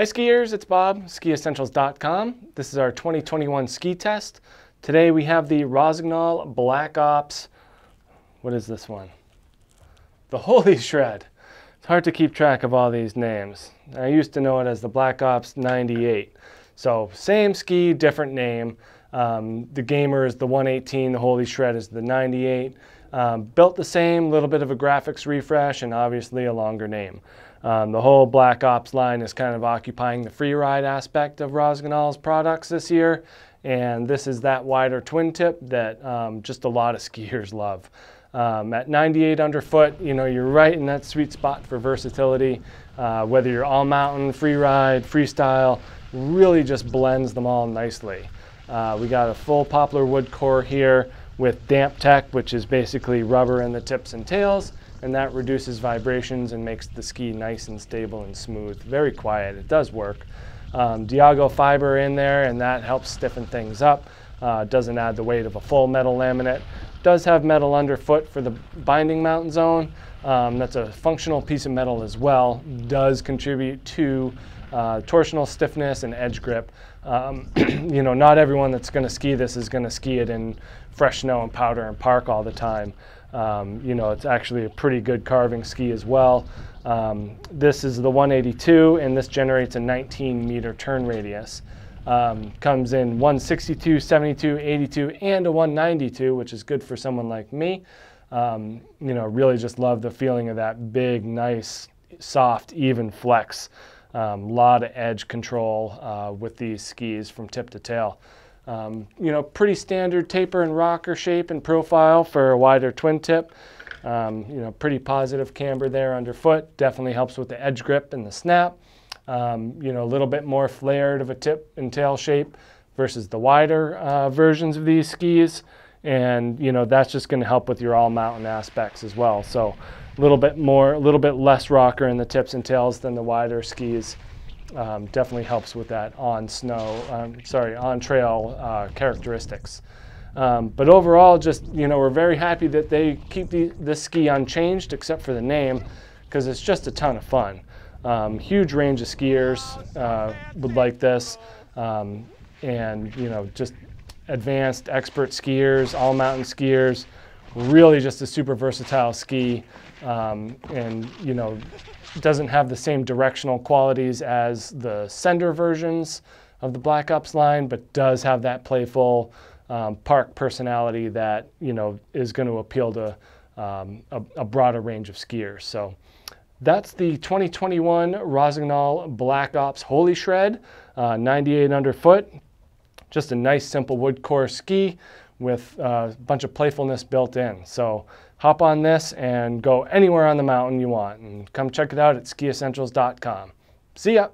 Hi skiers, it's Bob, skiessentials.com. This is our 2021 ski test. Today we have the Rosignol Black Ops, what is this one? The Holy Shred. It's hard to keep track of all these names. I used to know it as the Black Ops 98. So same ski, different name. Um, the Gamer is the 118, the Holy Shred is the 98. Um, built the same, little bit of a graphics refresh, and obviously a longer name. Um, the whole Black Ops line is kind of occupying the free ride aspect of Rosganal's products this year. And this is that wider twin tip that um, just a lot of skiers love. Um, at 98 underfoot, you know, you're right in that sweet spot for versatility. Uh, whether you're all mountain, free ride, freestyle, really just blends them all nicely. Uh, we got a full poplar wood core here with damp tech, which is basically rubber in the tips and tails and that reduces vibrations and makes the ski nice and stable and smooth. Very quiet, it does work. Um, Diago fiber in there and that helps stiffen things up. Uh, doesn't add the weight of a full metal laminate. Does have metal underfoot for the binding mount zone, um, that's a functional piece of metal as well, does contribute to uh, torsional stiffness and edge grip. Um, you know, not everyone that's going to ski this is going to ski it in fresh snow and powder and park all the time. Um, you know, it's actually a pretty good carving ski as well. Um, this is the 182, and this generates a 19 meter turn radius. Um, comes in 162, 72, 82, and a 192, which is good for someone like me. Um, you know, really just love the feeling of that big, nice, soft, even flex. A um, lot of edge control uh, with these skis from tip to tail. Um, you know, pretty standard taper and rocker shape and profile for a wider twin tip. Um, you know, pretty positive camber there underfoot. Definitely helps with the edge grip and the snap. Um, you know, a little bit more flared of a tip and tail shape versus the wider uh, versions of these skis and you know that's just going to help with your all mountain aspects as well so a little bit more a little bit less rocker in the tips and tails than the wider skis um, definitely helps with that on snow um, sorry on trail uh, characteristics um, but overall just you know we're very happy that they keep the, this ski unchanged except for the name because it's just a ton of fun um, huge range of skiers uh, would like this um, and you know just advanced expert skiers, all mountain skiers, really just a super versatile ski um, and you know doesn't have the same directional qualities as the sender versions of the Black Ops line, but does have that playful um, park personality that you know is going to appeal to um, a, a, broader range of skiers. So that's the 2021 Rosignol Black Ops Holy Shred, uh, 98 underfoot, just a nice simple wood core ski with a uh, bunch of playfulness built in. So hop on this and go anywhere on the mountain you want and come check it out at skiessentials.com. See ya!